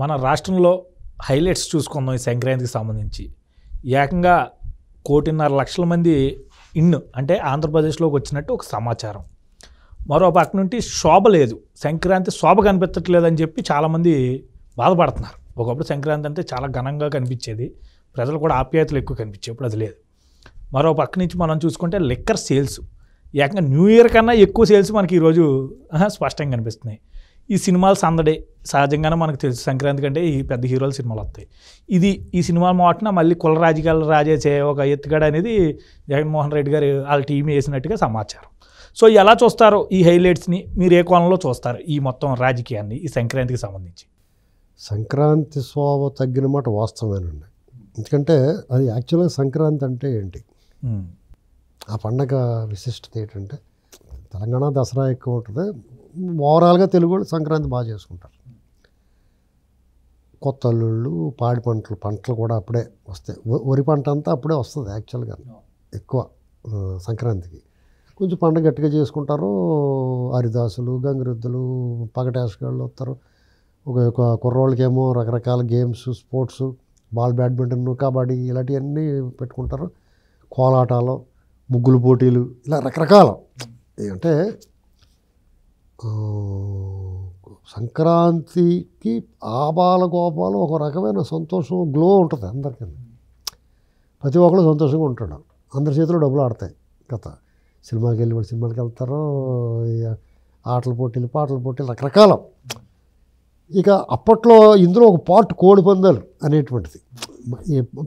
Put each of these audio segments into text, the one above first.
మన రాష్ట్రంలో హైలైట్స్ చూసుకుందాం ఈ సంక్రాంతికి సంబంధించి ఏకంగా కోటిన్నర లక్షల మంది ఇన్ అంటే ఆంధ్రప్రదేశ్లోకి వచ్చినట్టు ఒక సమాచారం మరో పక్క నుండి శోభ లేదు సంక్రాంతి శోభ కనిపించట్లేదని చెప్పి చాలామంది బాధపడుతున్నారు ఒకప్పుడు సంక్రాంతి అంటే చాలా ఘనంగా కనిపించేది ప్రజలు కూడా ఆప్యాయతలు ఎక్కువ కనిపించేవి ఇప్పుడు అది లేదు మరో పక్క నుంచి మనం చూసుకుంటే లిక్కర్ సేల్స్ ఏకంగా న్యూ ఇయర్ కన్నా ఎక్కువ సేల్స్ మనకి ఈరోజు స్పష్టంగా కనిపిస్తున్నాయి ఈ సినిమాలు సందడే సహజంగానే మనకు తెలుసు సంక్రాంతి కంటే ఈ పెద్ద హీరోల సినిమాలు వస్తాయి ఇది ఈ సినిమా మాటన మళ్ళీ కుల రాజకీయాల రాజే చే ఒక ఎత్తుగాడు అనేది జగన్మోహన్ రెడ్డి గారు వాళ్ళ టీం వేసినట్టుగా సమాచారం సో ఎలా చూస్తారో ఈ హైలైట్స్ని మీరు ఏ కోణంలో చూస్తారు ఈ మొత్తం రాజకీయాన్ని ఈ సంక్రాంతికి సంబంధించి సంక్రాంతి శోభ తగ్గిన మాట వాస్తవమేనండి ఎందుకంటే అది యాక్చువల్గా సంక్రాంతి అంటే ఏంటి ఆ పండగ విశిష్టత ఏంటంటే తెలంగాణ దసరా ఎక్కువ ఉంటుంది ఓవరాల్గా తెలుగు వాళ్ళు సంక్రాంతి బాగా చేసుకుంటారు కొత్త అల్లుళ్ళు పాడి పంటలు పంటలు కూడా అప్పుడే వస్తాయి వరి పంట అంతా అప్పుడే వస్తుంది యాక్చువల్గా ఎక్కువ సంక్రాంతికి కొంచెం పండుగ గట్టిగా చేసుకుంటారు హరిదాసులు గంగిరెద్దులు పగటేసుకాళ్ళు వస్తారు ఒక కుర్రోళ్ళకేమో రకరకాల games sports ball badminton kabaddi ఇలాంటివన్నీ పెట్టుకుంటారు కోలాటాలు ముగ్గులు పోటీలు ఇలా రకరకాల అంటే సంక్రాంతికి ఆబాల గోపాలు ఒక రకమైన సంతోషం గ్లో ఉంటుంది అందరికీ ప్రతి ఒక్కరు సంతోషంగా ఉంటాడు అందరి చేతిలో డబ్బులు ఆడతాయి కథ సినిమాకి వెళ్ళి వాళ్ళు సినిమాకి వెళ్తారు ఆటల పోటీలు పాటల పోటీలు రకరకాల ఇక అప్పట్లో ఇందులో ఒక పార్ట్ కోడి పందాలు అనేటువంటిది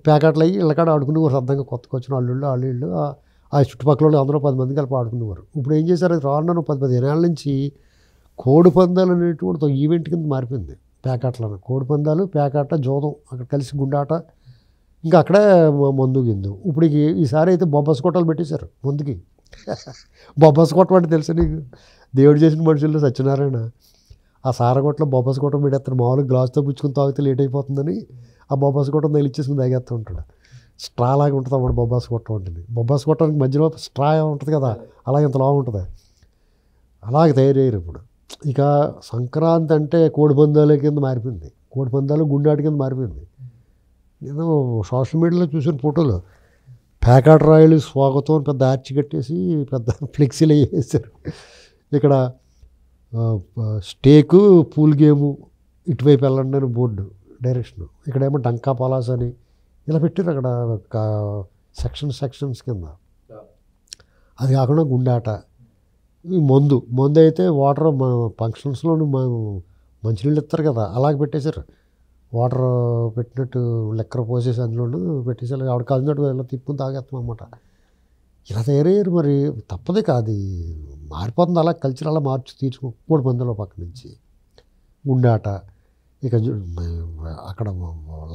ప్యాకెట్లు అయ్యి ఇళ్ళకాడ ఆడుకునేవారు అర్థంగా కొత్తగా వచ్చిన అల్లుళ్ళు అల్లుళ్ళు ఆ చుట్టుపక్కల అందరూ పది మంది కలిపి ఆడుకునేవారు ఇప్పుడు ఏం చేశారు రాను పది పదిహేను ఏళ్ళ నుంచి కోడి పందాలు అనేటువంటి ఒక ఈవెంట్ కింద మారిపోయింది పేకాట్లను కోడి పందాలు పేకాట జోదం అక్కడ కలిసి గుండాట ఇంకా అక్కడే మందు గిందు ఇప్పుడు ఈసారి అయితే బొబ్బస్ కొట్టలు పెట్టేశారు ముందుకి బొబ్బస్ కొట్టం అంటే తెలుసు నీకు దేవుడు చేసిన మనుషుల్లో సత్యనారాయణ ఆ సారగొట్టలో బొబ్బస్ కొట్టం పెట్టేస్తారు మామూలుగా గ్లాస్తో పుచ్చుకుని తాగితే లేట్ అయిపోతుందని ఆ బొబ్బస్ కొట్టం తగిలిచ్చేసుకుని తాగేస్తూ ఉంటాడు స్ట్రా లాగా ఉంటుంది అప్పుడు బొబ్బాస్ కొట్టం ఉంటుంది బొబ్బాస్ కొట్టడానికి మధ్యలో స్ట్రా ఉంటుంది కదా అలా ఇంత లాగా ఉంటుంది అలాగే తయారయ్యారు ఇప్పుడు ఇక సంక్రాంతి అంటే కోడి పందాల కింద మారిపోయింది కోడి పందాలు గుండాటి కింద మారిపోయింది నేను సోషల్ మీడియాలో చూసిన ఫోటోలు ప్యాకాట్ రాయలు స్వాగతం పెద్ద ఆర్చి కట్టేసి పెద్ద ఫ్లెక్సీలు వేసారు ఇక్కడ స్టేకు పూల్ గేము ఇటువైపు వెళ్ళండి అని బోర్డు డైరెక్షన్ ఇక్కడేమో డంకా పలాస్ అని ఇలా పెట్టారు అక్కడ సెక్షన్ సెక్షన్స్ కింద అది కాకుండా గుండాట మందు మందు అయితే వాటర్ మనం ఫంక్షన్స్లోనూ మనం మంచినీళ్ళు ఇస్తారు కదా అలాగ పెట్టేశారు వాటర్ పెట్టినట్టు లెక్కర పోసేసి అందులో పెట్టేసారు ఆవిడ కలిసినట్టు ఇలా తిప్పుని తాగేస్తాం అనమాట ఇలా తయారయ్యారు మరి తప్పదే కాదు మారిపోతుంది అలా కల్చర్ అలా మార్చి తీర్చుకోకూడదు మందిలో పక్క నుంచి ఉండాట ఇక అక్కడ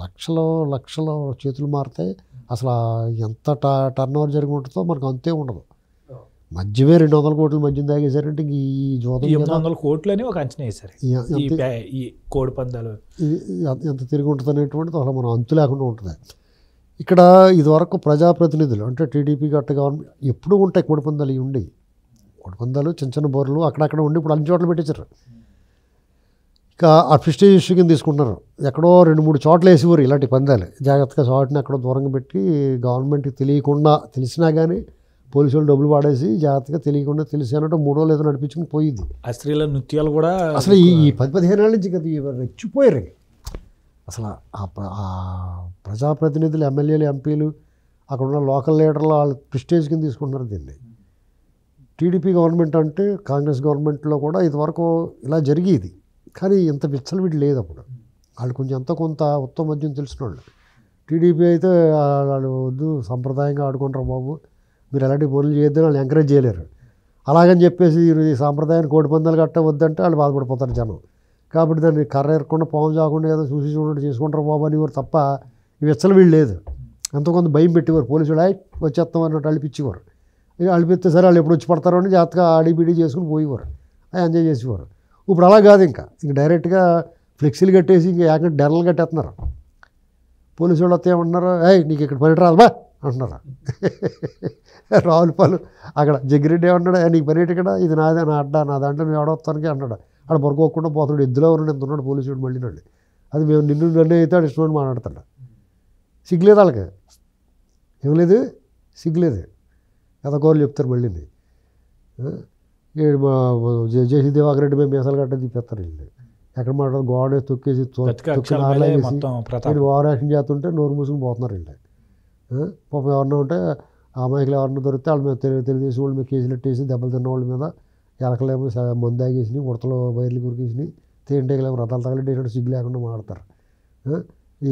లక్షలో లక్షలు చేతులు మారితే అసలు ఎంత టర్న్ ఓవర్ జరిగి ఉంటుందో మనకు అంతే ఉండదు మధ్యమే రెండు వందల కోట్ల మద్యం తాగేశారంటే ఈ జోతం ఎనిమిది వందల కోట్లు అని ఒక అంచనా వేశారు ఈ కోడి పందాలు ఎంత తిరిగి ఉంటుంది అనేటువంటిది అసలు మనం అంతు లేకుండా ఉంటుంది ఇక్కడ ఇదివరకు ప్రజాప్రతినిధులు అంటే టీడీపీ గట్ట గవర్నమెంట్ ఎప్పుడు ఉంటాయి కోడి పందాలు ఇవి ఉండి కోడి పందాలు చిన్న చిన్న బోర్లు అక్కడక్కడ ఉండి ఇప్పుడు అన్ని చోట్ల పెట్టించారు ఇక ఆ ఇష్యూ కింద తీసుకుంటున్నారు ఎక్కడో రెండు మూడు చోట్ల వేసేవారు ఇలాంటి పందాలు జాగ్రత్తగా చోటుని అక్కడ దూరంగా పెట్టి గవర్నమెంట్కి తెలియకుండా తెలిసినా కానీ పోలీసులు డబ్బులు వాడేసి జాగ్రత్తగా తెలియకుండా తెలిసి అన్నట్టు మూడో లేదో నడిపించుకుని పోయింది ఆ స్త్రీల నృత్యాలు కూడా అసలు ఈ పది పదిహేను ఏళ్ళ నుంచి కదా రెచ్చిపోయారు అసలు ఆ ప్రజాప్రతినిధులు ఎమ్మెల్యేలు ఎంపీలు అక్కడ ఉన్న లోకల్ లీడర్లు వాళ్ళు ప్రిస్టేజ్ కింద తీసుకుంటున్నారు దీన్ని టీడీపీ గవర్నమెంట్ అంటే కాంగ్రెస్ గవర్నమెంట్లో కూడా ఇదివరకు ఇలా జరిగేది కానీ ఇంత విచ్చలు వీటి లేదు అప్పుడు వాళ్ళు కొంచెం ఎంత కొంత ఉత్తమ మద్యం తెలిసిన వాళ్ళు టీడీపీ అయితే వాళ్ళు వద్దు సంప్రదాయంగా ఆడుకుంటారు బాబు మీరు ఎలాంటి పనులు చేయొద్దని వాళ్ళు ఎంకరేజ్ చేయలేరు అలాగని చెప్పేసి ఈ సాంప్రదాయాన్ని కోడి పందాలు కట్ట వద్దంటే వాళ్ళు బాధపడిపోతారు జనం కాబట్టి దాన్ని కర్ర ఎరకుండా పాము చాకుండా ఏదో చూసి చూడండి చేసుకుంటారు బాబు అనేవారు తప్ప విచ్చలు వీళ్ళు లేదు అంత కొంత భయం పెట్టేవారు పోలీసులు అయి వచ్చేస్తాం అన్నట్టు ఇక అలిపిస్తే సరే వాళ్ళు ఎప్పుడు వచ్చి పడతారో అని జాగ్రత్తగా ఆడిబిడి చేసుకుని పోయేవారు అవి ఎంజాయ్ చేసేవారు ఇప్పుడు అలా కాదు ఇంకా ఇంక డైరెక్ట్గా ఫ్లెక్సీలు కట్టేసి ఇంకా యాక్ డెరలు కట్టేస్తున్నారు పోలీసు వాళ్ళు వస్తే ఏమంటున్నారు ఏ నీకు ఇక్కడ పరిటరాదు రాదు బా అంటున్నారు రావుల పాలు అక్కడ జగ్గిరెడ్డి ఏమన్నాడు నీకు పని ఇక్కడ ఇది నాదే నా అడ్డా నా దాంట్లో నువ్వు ఎవడొస్తానికి అన్నాడు అక్కడ పొరకోకుండా పోతున్నాడు ఇద్దరు ఎవరు ఎంత ఉన్నాడు పోలీసుడు మళ్ళీ నాడు అది మేము నిన్ను నన్ను అయితే ఆడు ఇష్టం మాట్లాడతాడు సిగ్గులేదు వాళ్ళకి ఏం లేదు సిగ్గులేదు కథ కోరలు చెప్తారు మళ్ళీ జేసీ రెడ్డి మేము మీసాలు కట్టే తీపిస్తారు వీళ్ళు ఎక్కడ మాట్లాడు గోడ తొక్కేసి తొక్కి వారాక్షన్ చేస్తుంటే నోరు మూసుకుని పోతున్నారు వీళ్ళు పాపం ఎవరన్నా ఉంటే అమాయకులు ఎవరన్నా దొరికితే వాళ్ళ మీద తెలివి తెలియజేసి వాళ్ళు మీద కేసులు పెట్టేసి దెబ్బలు తిన్న వాళ్ళ మీద ఎలకలేమో మందు తాగేసినాయి ఉడతలు బయర్లు కురికేసినాయి తేంటేకలేమో రథాలు తగలెట్టేటట్టు సిగ్గు లేకుండా మాడతారు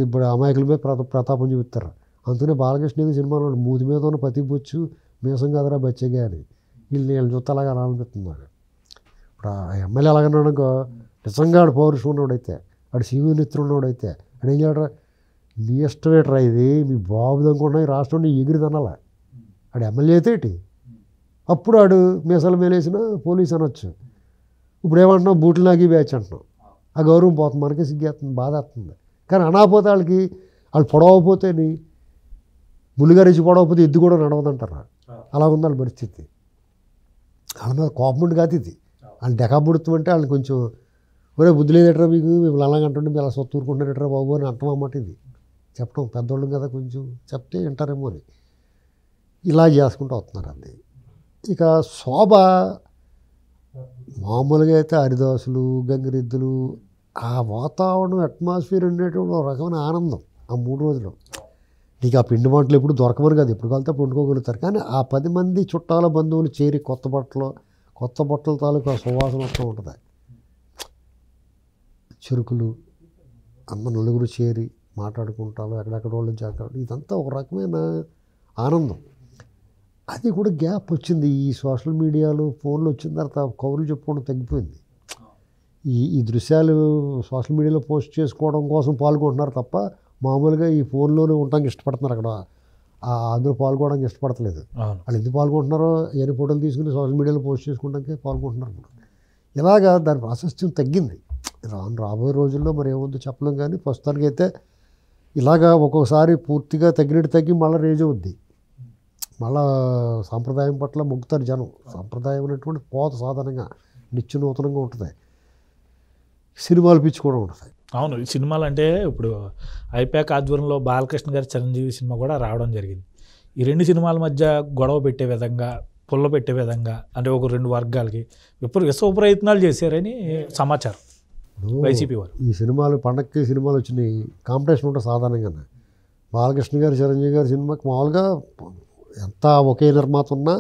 ఇప్పుడు అమాయకుల మీద ప్రత ప్రతాపం చూపిస్తారు అందుకనే బాలకృష్ణ ఏదో సినిమాలో మూతి మీద ఉన్న పతి బొచ్చు మీసం కదరా బచ్చగా అని వీళ్ళు వీళ్ళు చూస్తే అలాగే అనిపిస్తుంది నాకు ఇప్పుడు ఆ ఎమ్మెల్యే అలాగన్నాడు అనుకో నిజంగా ఆడు పౌరుషం ఉన్నవాడైతే ఆడు సీవీ నిత్రున్నవాడైతే ఆడు ఏం చేయడరా ఇష్టం ఇష్టమేట్రా ఇది మీ బాబు అనుకున్నా ఈ రాష్ట్రంలో ఎగిరి తనాల ఆడు ఎమ్మెల్యే అయితే అప్పుడు ఆడు మీసాలు మేలేసిన పోలీస్ అనొచ్చు ఇప్పుడు ఏమంటున్నాం బూట్లు నాగి బ్యాచ్ అంటున్నాం ఆ గౌరవం పోతుంది మనకి సిగ్గేస్తుంది బాధ వస్తుంది కానీ అనాపోతే వాళ్ళకి వాళ్ళు పొడవపోతే నీ ములిగారించి పొడవపోతే ఎద్దు కూడా నడవదంటారా అలా ఉంది వాళ్ళ పరిస్థితి వాళ్ళ మీద కోపం ఉండి కాదు ఇది వాళ్ళు డెకాబుడుతుంటే అంటే వాళ్ళు కొంచెం ఒరే బుద్ధి లేదట్రా మీకు మిమ్మల్ని అలాగంటుండే మీరు అలా సొత్తూరుకుంటున్నట్రా బాబు అని అంటాం అన్నమాట ఇది చెప్పడం పెద్దోళ్ళు కదా కొంచెం చెప్తే వింటారేమో అని ఇలా చేసుకుంటూ వస్తున్నారు అంది ఇక శోభ మామూలుగా అయితే హరిదాసులు గంగిరెద్దులు ఆ వాతావరణం అట్మాస్ఫియర్ ఉండేటువంటి ఒక రకమైన ఆనందం ఆ మూడు రోజులు నీకు ఆ పిండి వంటలు ఎప్పుడు దొరకమని కాదు ఎప్పుడు కలితే పండుకోగలుగుతారు కానీ ఆ పది మంది చుట్టాల బంధువులు చేరి కొత్త బట్టలు కొత్త బట్టల తాలూకు ఆ సువాసన వస్తూ ఉంటుంది చెరుకులు అమ్మ నలుగురు చేరి మాట్లాడుకుంటాం ఎక్కడెక్కడ వాళ్ళు జాగ్రత్త ఇదంతా ఒక రకమైన ఆనందం అది కూడా గ్యాప్ వచ్చింది ఈ సోషల్ మీడియాలు ఫోన్లు వచ్చిన తర్వాత కవర్లు చెప్పుకోవడం తగ్గిపోయింది ఈ ఈ దృశ్యాలు సోషల్ మీడియాలో పోస్ట్ చేసుకోవడం కోసం పాల్గొంటున్నారు తప్ప మామూలుగా ఈ ఫోన్లోనే ఉండడానికి ఇష్టపడుతున్నారు అక్కడ అందులో పాల్గొనడానికి ఇష్టపడతలేదు వాళ్ళు ఎందుకు పాల్గొంటున్నారో ఏని ఫోటోలు తీసుకుని సోషల్ మీడియాలో పోస్ట్ చేసుకోవడానికి పాల్గొంటున్నారు ఇప్పుడు ఇలాగా దాని ప్రాశస్త్యం తగ్గింది రాను రాబోయే రోజుల్లో మరి ఏముందో చెప్పలేం కానీ ప్రస్తుతానికైతే ఇలాగా ఒక్కొక్కసారి పూర్తిగా తగ్గినట్టు తగ్గి మళ్ళీ రేజ్ అవుద్ది మళ్ళా సాంప్రదాయం పట్ల మొగ్గుతారు జనం సాంప్రదాయం అనేటువంటి పోత సాధారణంగా నిత్యనూతనంగా ఉంటుంది సినిమాలు పిచ్చి కూడా ఉంటుంది అవును సినిమాలు అంటే ఇప్పుడు ఐపాక్ ఆధ్వర్యంలో బాలకృష్ణ గారి చిరంజీవి సినిమా కూడా రావడం జరిగింది ఈ రెండు సినిమాల మధ్య గొడవ పెట్టే విధంగా పుల్ల పెట్టే విధంగా అంటే ఒక రెండు వర్గాలకి విపరీత విశ్వ ప్రయత్నాలు చేశారని సమాచారం వైసీపీ వారు ఈ సినిమాలు పండక్కి సినిమాలు వచ్చినాయి కాంపిటీషన్ ఉంటుంది సాధారణంగా బాలకృష్ణ గారు చిరంజీవి గారి సినిమాకి మామూలుగా ఎంత ఒకే నిర్మాత ఉన్నా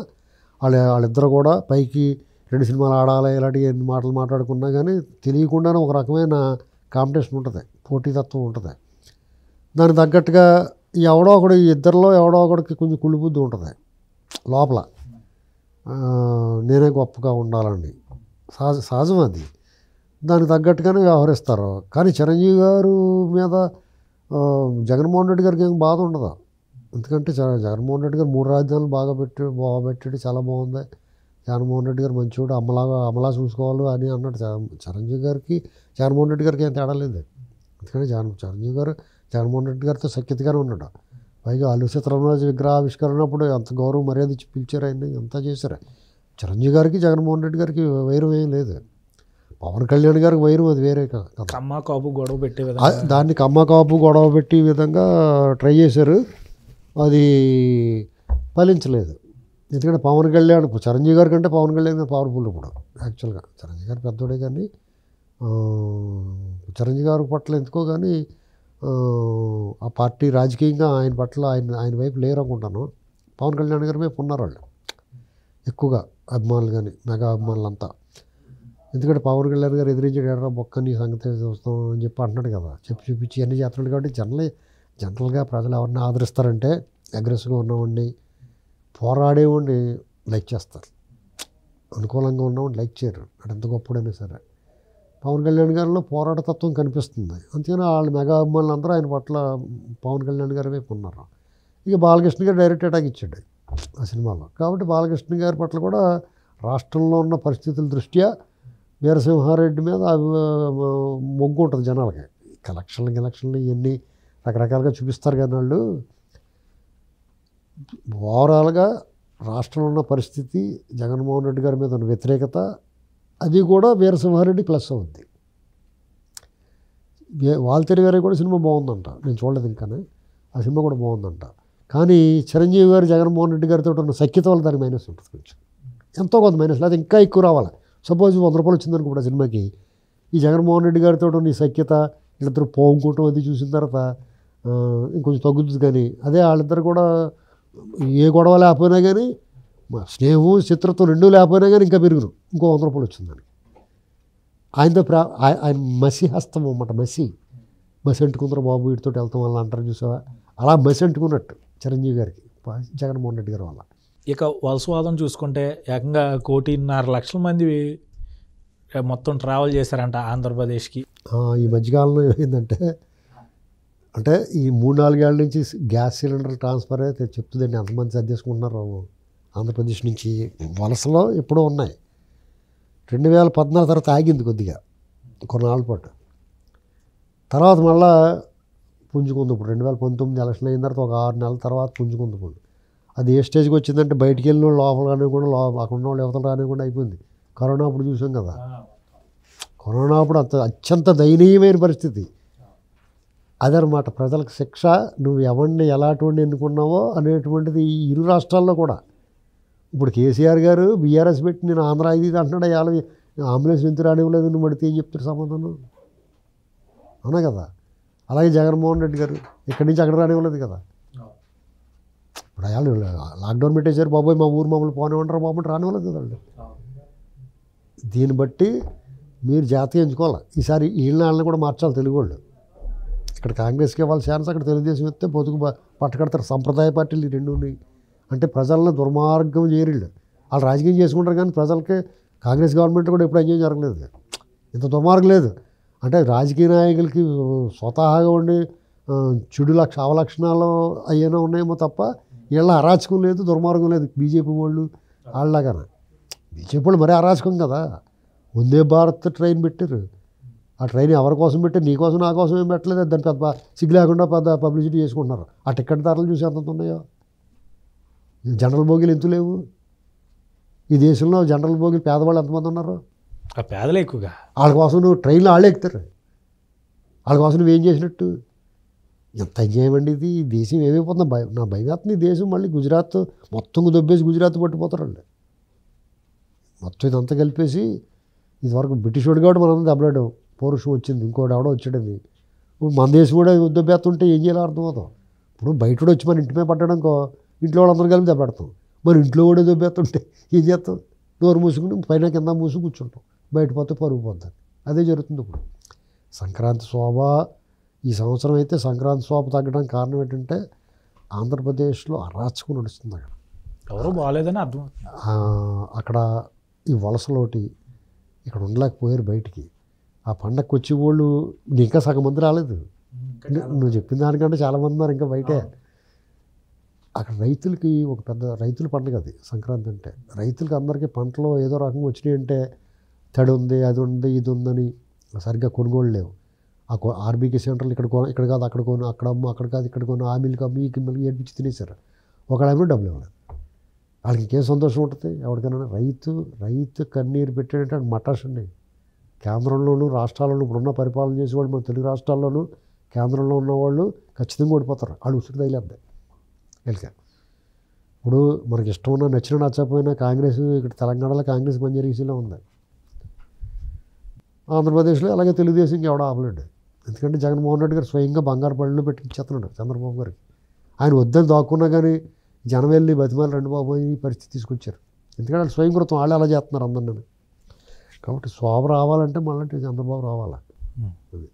వాళ్ళ వాళ్ళిద్దరు కూడా పైకి రెండు సినిమాలు ఆడాలి ఇలాంటి ఎన్ని మాటలు మాట్లాడుకున్నా కానీ తెలియకుండానే ఒక రకమైన కాంపిటీషన్ ఉంటుంది పోటీతత్వం ఉంటుంది దానికి తగ్గట్టుగా ఎవడో ఒకడు ఇద్దరిలో ఎవడో ఒకడికి కొంచెం కుళ్ళిబుద్ధి ఉంటుంది లోపల నేనే గొప్పగా ఉండాలండి సహజ సహజం అది దానికి తగ్గట్టుగానే వ్యవహరిస్తారు కానీ చిరంజీవి గారు మీద జగన్మోహన్ రెడ్డి గారికి ఏం బాధ ఉండదు ఎందుకంటే జగన్మోహన్ రెడ్డి గారు మూడు రాజధానులు బాగా పెట్టి బాగా పెట్టాడు చాలా బాగుంది జగన్మోహన్ రెడ్డి గారు మంచివాడు అమలా అమలా చూసుకోవాలి అని అన్నాడు చిరంజీవి గారికి జగన్మోహన్ రెడ్డి గారికి ఏం తేడా లేదు ఎందుకంటే జగన్ చిరంజీవి గారు జగన్మోహన్ రెడ్డి గారితో సఖ్యతగానే ఉన్నాడు పైగా విగ్రహ ఆవిష్కరణ అప్పుడు ఎంత గౌరవం మర్యాద ఇచ్చి పిలిచారు ఆయన అంతా చేశారు చిరంజీవి గారికి జగన్మోహన్ రెడ్డి గారికి వైరం ఏం లేదు పవన్ కళ్యాణ్ గారికి వైరం అది వేరే కదా గొడవ పెట్టే విధంగా దాన్ని కమ్మ కాపు గొడవ పెట్టే విధంగా ట్రై చేశారు అది ఫలించలేదు ఎందుకంటే పవన్ కళ్యాణ్ చిరంజీవి గారి కంటే పవన్ కళ్యాణ్ పవర్ఫుల్ ఇప్పుడు యాక్చువల్గా చిరంజీవి గారు పెద్దోడే కానీ చిరంజీవి గారి పట్ల ఎందుకో కానీ ఆ పార్టీ రాజకీయంగా ఆయన పట్ల ఆయన ఆయన వైపు లేరు అనుకుంటాను పవన్ కళ్యాణ్ గారి వైపు ఉన్నారు వాళ్ళు ఎక్కువగా అభిమానులు కానీ మెగా అభిమానులంతా ఎందుకంటే పవన్ కళ్యాణ్ గారు ఎదిరించాడు బొక్క నీ సంగతి చూస్తాం అని చెప్పి అంటున్నాడు కదా చెప్పి చూపించి అన్ని చేస్తున్నాడు కాబట్టి జనరల్ జనరల్గా ప్రజలు ఎవరిని ఆదరిస్తారంటే అగ్రెసివ్గా ఉన్నవాడిని పోరాడేవాడిని లైక్ చేస్తారు అనుకూలంగా ఉన్నవాడిని లైక్ చేయరు అంటే ఎంత గొప్పడైనా సరే పవన్ కళ్యాణ్ గారిలో పోరాటతత్వం కనిపిస్తుంది అందుకని వాళ్ళ మెగా అభిమానులు అందరూ ఆయన పట్ల పవన్ కళ్యాణ్ గారి వైపు ఉన్నారు ఇక బాలకృష్ణ గారు డైరెక్ట్ అటాక్ ఇచ్చాడు ఆ సినిమాలో కాబట్టి బాలకృష్ణ గారి పట్ల కూడా రాష్ట్రంలో ఉన్న పరిస్థితుల దృష్ట్యా వీరసింహారెడ్డి మీద మొగ్గు ఉంటుంది జనాలకి కలెక్షన్లు కలెక్షన్లు ఇవన్నీ రకరకాలుగా చూపిస్తారు కానీ వాళ్ళు ఓవరాల్గా రాష్ట్రంలో ఉన్న పరిస్థితి జగన్మోహన్ రెడ్డి గారి మీద ఉన్న వ్యతిరేకత అది కూడా వీరసింహారెడ్డి ప్లస్ అవుద్ది వాల్తేరి గారికి కూడా సినిమా బాగుందంట నేను చూడలేదు ఇంకానే ఆ సినిమా కూడా బాగుందంట కానీ చిరంజీవి గారు జగన్మోహన్ రెడ్డి గారితో ఉన్న సఖ్యత వల్ల దాని మైనస్ ఉంటుంది కొంచెం ఎంతో కొంత మైనస్ లేదా ఇంకా ఎక్కువ రావాలి సపోజ్ వంద రూపాయలు వచ్చిందనుకోండి ఆ సినిమాకి ఈ జగన్మోహన్ రెడ్డి గారితో నీ సఖ్యత వీళ్ళిద్దరు పోంకోవటం అది చూసిన తర్వాత ఇంకొంచెం తగ్గుతుంది కానీ అదే వాళ్ళిద్దరు కూడా ఏ గొడవ లేకపోయినా కానీ స్నేహం చిత్రత్వం రెండూ లేకపోయినా కానీ ఇంకా పెరుగురు ఇంకో వంద రూపాయలు వచ్చింది దానికి ఆయనతో ప్రా ఆయన మసి హస్తం అన్నమాట మసి మసి అంటుకుందరు బాబు వీటితో వెళ్తాం వాళ్ళు అంటారు చూసావా అలా మసి అంటుకున్నట్టు చిరంజీవి గారికి జగన్మోహన్ రెడ్డి గారి వల్ల ఇక వలసవాదం చూసుకుంటే ఏకంగా కోటిన్నర లక్షల మంది మొత్తం ట్రావెల్ చేశారంట ఆంధ్రప్రదేశ్కి ఈ మధ్యకాలంలో ఏమైందంటే అంటే ఈ మూడు నాలుగేళ్ల నుంచి గ్యాస్ సిలిండర్ ట్రాన్స్ఫర్ అయితే చెప్తుందండి ఎంతమంది సర్దేసుకుంటున్నారు ఆంధ్రప్రదేశ్ నుంచి వలసలో ఎప్పుడూ ఉన్నాయి రెండు వేల పద్నాలుగు తర్వాత ఆగింది కొద్దిగా కొన్నాళ్ళ పాటు తర్వాత మళ్ళీ పుంజుకుంది ఇప్పుడు రెండు వేల పంతొమ్మిది ఎలక్షన్ అయిన తర్వాత ఒక ఆరు నెలల తర్వాత పుంజుకుంది ఇప్పుడు అది ఏ స్టేజ్కి వచ్చిందంటే బయటికి వెళ్ళిన వాళ్ళు లోపల కూడా లోపల అక్కడ ఉన్న వాళ్ళు యువతలు రానివ్వకుండా అయిపోయింది కరోనా అప్పుడు చూసాం కదా కరోనా అప్పుడు అంత అత్యంత దయనీయమైన పరిస్థితి అదనమాట ప్రజలకు శిక్ష నువ్వు ఎవరిని ఎలాంటి ఎన్నుకున్నావో అనేటువంటిది ఇరు రాష్ట్రాల్లో కూడా ఇప్పుడు కేసీఆర్ గారు బీఆర్ఎస్ పెట్టి నేను ఆంధ్ర ఇది అంటున్నాడు ఇవాళ అంబులెన్స్ ఎంత రానివ్వలేదు నువ్వు మడితే ఏం చెప్తారు సమాధానం అవునా కదా అలాగే జగన్మోహన్ రెడ్డి గారు ఇక్కడి నుంచి అక్కడ రానివ్వలేదు కదా ఇప్పుడు అయ్యాలు లాక్డౌన్ పెట్టేశారు బాబోయ్ మా ఊరు మమ్మల్ని ఉంటారు బాబు రాని వాళ్ళు దీన్ని బట్టి మీరు జాతీయ ఎంచుకోవాలి ఈసారి వీళ్ళ వాళ్ళని కూడా మార్చాలి తెలుగు వాళ్ళు ఇక్కడ కాంగ్రెస్కి వాళ్ళ ఛాన్స్ అక్కడ తెలుగుదేశం ఇస్తే బతుకు పట్టకడతారు సంప్రదాయ పార్టీలు రెండు అంటే ప్రజలను దుర్మార్గం చేరిళ్ళు వాళ్ళు రాజకీయం చేసుకుంటారు కానీ ప్రజలకి కాంగ్రెస్ గవర్నమెంట్ కూడా ఎప్పుడు అన్యాయం జరగలేదు ఇంత దుర్మార్గం లేదు అంటే రాజకీయ నాయకులకి స్వతహాగా ఉండి చెడు లక్ష అవలక్షణాలు అయ్యేనా ఉన్నాయేమో తప్ప వీళ్ళ అరాచకం లేదు దుర్మార్గం లేదు బీజేపీ వాళ్ళు వాళ్ళలాగా బీజేపీ వాళ్ళు మరీ అరాచకం కదా వందే భారత్ ట్రైన్ పెట్టారు ఆ ట్రైన్ ఎవరి కోసం పెట్టారు నీ కోసం నా కోసం ఏం పెట్టలేదు దాని పెద్ద సిగ్గు లేకుండా పెద్ద పబ్లిసిటీ చేసుకుంటున్నారు ఆ టికెట్ ధరలు చూసి ఎంత ఉన్నాయో జనరల్ భోగిలు ఎంత లేవు ఈ దేశంలో జనరల్ భోగిలు పేదవాళ్ళు ఎంతమంది ఉన్నారు పేదలు ఎక్కువగా వాళ్ళ కోసం నువ్వు ట్రైన్లో వాళ్ళు ఎక్కుతారు వాళ్ళ కోసం నువ్వేం చేసినట్టు ఎంత అన్యాయం అండి ఇది దేశం ఏమైపోతుంది భయం నా భయం ఈ దేశం మళ్ళీ గుజరాత్ మొత్తం దొబ్బేసి గుజరాత్ పట్టిపోతారండి మొత్తం ఇదంతా కలిపేసి ఇదివరకు బ్రిటిష్ వాడు కాబట్టి మనం దెబ్బలాడాం పౌరుషం వచ్చింది ఇంకోటి ఆవిడ వచ్చాడని ఇప్పుడు మన దేశం కూడా దెబ్బేస్తుంటే ఏం చేయాలో అర్థమవుతాం ఇప్పుడు బయట కూడా వచ్చి మన ఇంటి మీద పట్టడానికో ఇంట్లో వాళ్ళందరూ కలిపి దెబ్బడతాం మరి ఇంట్లో కూడా దెబ్బేస్తుంటే ఏం చేస్తాం నోరు మూసుకుని పైన కింద మూసి కూర్చుంటాం బయట పోతే పరుగు పోద్దాం అదే జరుగుతుంది ఇప్పుడు సంక్రాంతి శోభ ఈ సంవత్సరం అయితే సంక్రాంతి సోపు తగ్గడానికి కారణం ఏంటంటే ఆంధ్రప్రదేశ్లో అరాచకం నడుస్తుంది అక్కడ ఎవరు బాగాలేదని అర్థం అక్కడ ఈ వలసలోటి ఇక్కడ ఉండలేకపోయారు బయటికి ఆ పండగకి వచ్చి వాళ్ళు ఇంకా సగం మంది రాలేదు నువ్వు చెప్పిన దానికంటే చాలామంది ఉన్నారు ఇంకా బయటే అక్కడ రైతులకి ఒక పెద్ద రైతుల పండుగ అది సంక్రాంతి అంటే రైతులకి అందరికీ పంటలో ఏదో రకంగా వచ్చినాయి అంటే తడి ఉంది అది ఉంది ఇది ఉందని సరిగ్గా కొనుగోలు లేవు ఆ ఆర్బీకే సెంటర్లు ఇక్కడ కొన ఇక్కడ కాదు అక్కడ కొను అక్కడ అమ్ము అక్కడ కాదు ఇక్కడ కొను ఆ మిల్కి అమ్మి ఈ మిల్కి ఏడిపించి తినేశారు ఒకడేమో డబ్బులు ఇవ్వలేదు వాళ్ళకి ఇంకేం సంతోషం ఉంటుంది ఎవరికైనా రైతు రైతు కన్నీరు పెట్టాడంటే మటాష్ అండి కేంద్రంలోనూ రాష్ట్రాల్లోనూ ఇప్పుడున్న పరిపాలన చేసేవాళ్ళు మన తెలుగు రాష్ట్రాల్లోనూ కేంద్రంలో ఉన్నవాళ్ళు ఖచ్చితంగా ఓడిపోతారు వాళ్ళు ఉసురు తగిలేద్దాయి వెళ్ళక ఇప్పుడు మనకి ఇష్టం ఉన్న నచ్చిన నచ్చకపోయినా కాంగ్రెస్ ఇక్కడ తెలంగాణలో కాంగ్రెస్ పనిచేసే ఉంది ఆంధ్రప్రదేశ్లో అలాగే తెలుగుదేశం ఎవడో ఆపలేడు ఎందుకంటే జగన్మోహన్ రెడ్డి గారు స్వయంగా బంగారు పళ్ళు పెట్టి ఇచ్చేస్తున్నాడు చంద్రబాబు గారికి ఆయన వద్దని దాక్కున్నా కానీ జనం వెళ్ళి బతిమాలి రెండు బాబు ఈ పరిస్థితి తీసుకొచ్చారు ఎందుకంటే వాళ్ళు స్వయం కృతం వాళ్ళు అలా చేస్తున్నారు అందరినీ కాబట్టి శోభ రావాలంటే మళ్ళీ చంద్రబాబు రావాలి అది